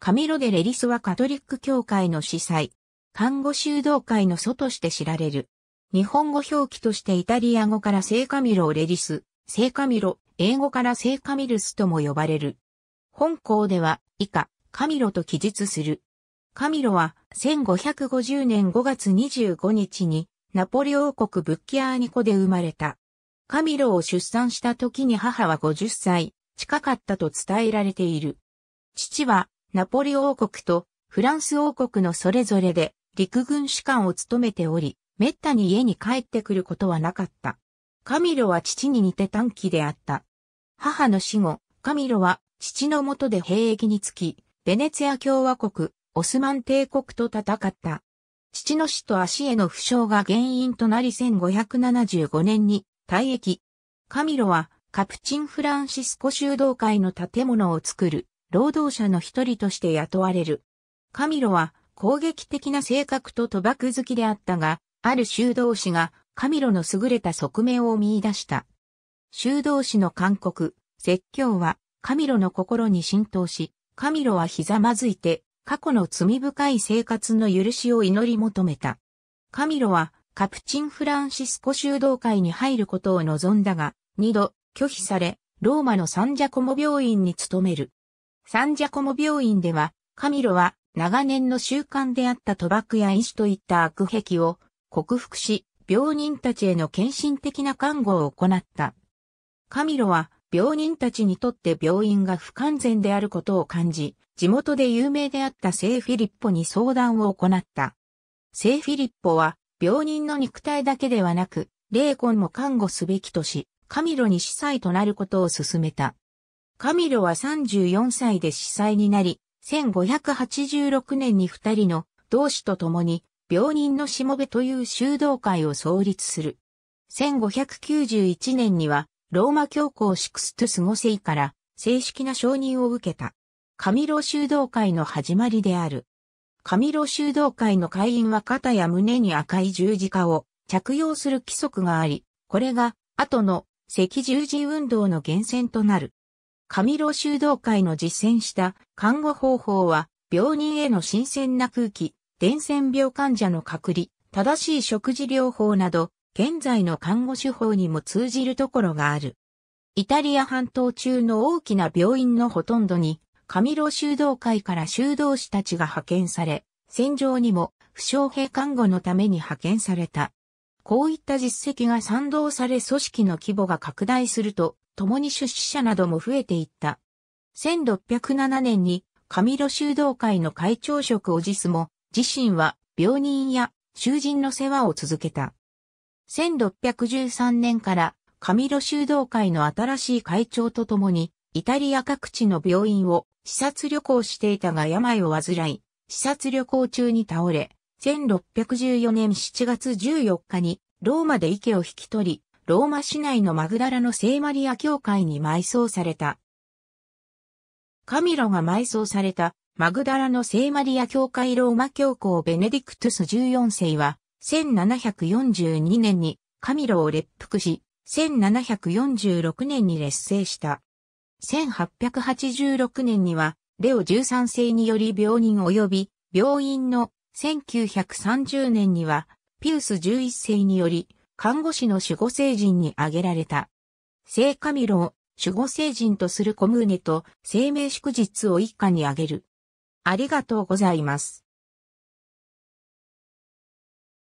カミロ・デ・レリスはカトリック教会の司祭、看護修道会の祖として知られる。日本語表記としてイタリア語から聖カミロ・レリス、聖カミロ、英語から聖カミルスとも呼ばれる。本校では以下、カミロと記述する。カミロは1550年5月25日にナポリ王国ブッキアーニコで生まれた。カミロを出産した時に母は50歳近かったと伝えられている。父はナポリ王国とフランス王国のそれぞれで陸軍士官を務めており、滅多に家に帰ってくることはなかった。カミロは父に似て短期であった。母の死後、カミロは父のもとで兵役につき、ベネツィア共和国、オスマン帝国と戦った。父の死と足への負傷が原因となり1575年に退役。カミロはカプチンフランシスコ修道会の建物を作る労働者の一人として雇われる。カミロは攻撃的な性格と賭博好きであったが、ある修道士がカミロの優れた側面を見出した。修道士の勧告、説教はカミロの心に浸透し、カミロはひざまずいて過去の罪深い生活の許しを祈り求めた。カミロはカプチンフランシスコ修道会に入ることを望んだが、二度拒否され、ローマのサンジャコモ病院に勤める。サンジャコモ病院では、カミロは長年の習慣であった賭博や医師といった悪癖を克服し、病人たちへの献身的な看護を行った。カミロは病人たちにとって病院が不完全であることを感じ、地元で有名であった聖フィリッポに相談を行った。聖フィリッポは病人の肉体だけではなく、霊魂も看護すべきとし、カミロに司祭となることを勧めた。カミロは34歳で司祭になり、1586年に二人の同志と共に病人のしもべという修道会を創立する。1591年にはローマ教皇シクストゥス5世から正式な承認を受けた。カミロ修道会の始まりである。カミロ修道会の会員は肩や胸に赤い十字架を着用する規則があり、これが後の赤十字運動の源泉となる。神ロ修道会の実践した看護方法は、病人への新鮮な空気、伝染病患者の隔離、正しい食事療法など、現在の看護手法にも通じるところがある。イタリア半島中の大きな病院のほとんどに、神ロ修道会から修道士たちが派遣され、戦場にも負傷兵看護のために派遣された。こういった実績が賛同され組織の規模が拡大すると、共に出資者なども増えていった。1607年に上路修道会の会長職を辞すも、自身は病人や囚人の世話を続けた。1613年から上路修道会の新しい会長と共に、イタリア各地の病院を視察旅行していたが病を患い、視察旅行中に倒れ、1614年7月14日にローマで池を引き取り、ローマ市内のマグダラの聖マリア教会に埋葬された。カミロが埋葬されたマグダラの聖マリア教会ローマ教皇ベネディクトゥス14世は、1742年にカミロを列服し、1746年に劣勢した。1886年には、レオ13世により病人及び、病院の1930年には、ピウス11世により、看護師の守護聖人に挙げられた。聖カミロを守護聖人とするコムーネと、生命祝日を一家に挙げる。ありがとうございます。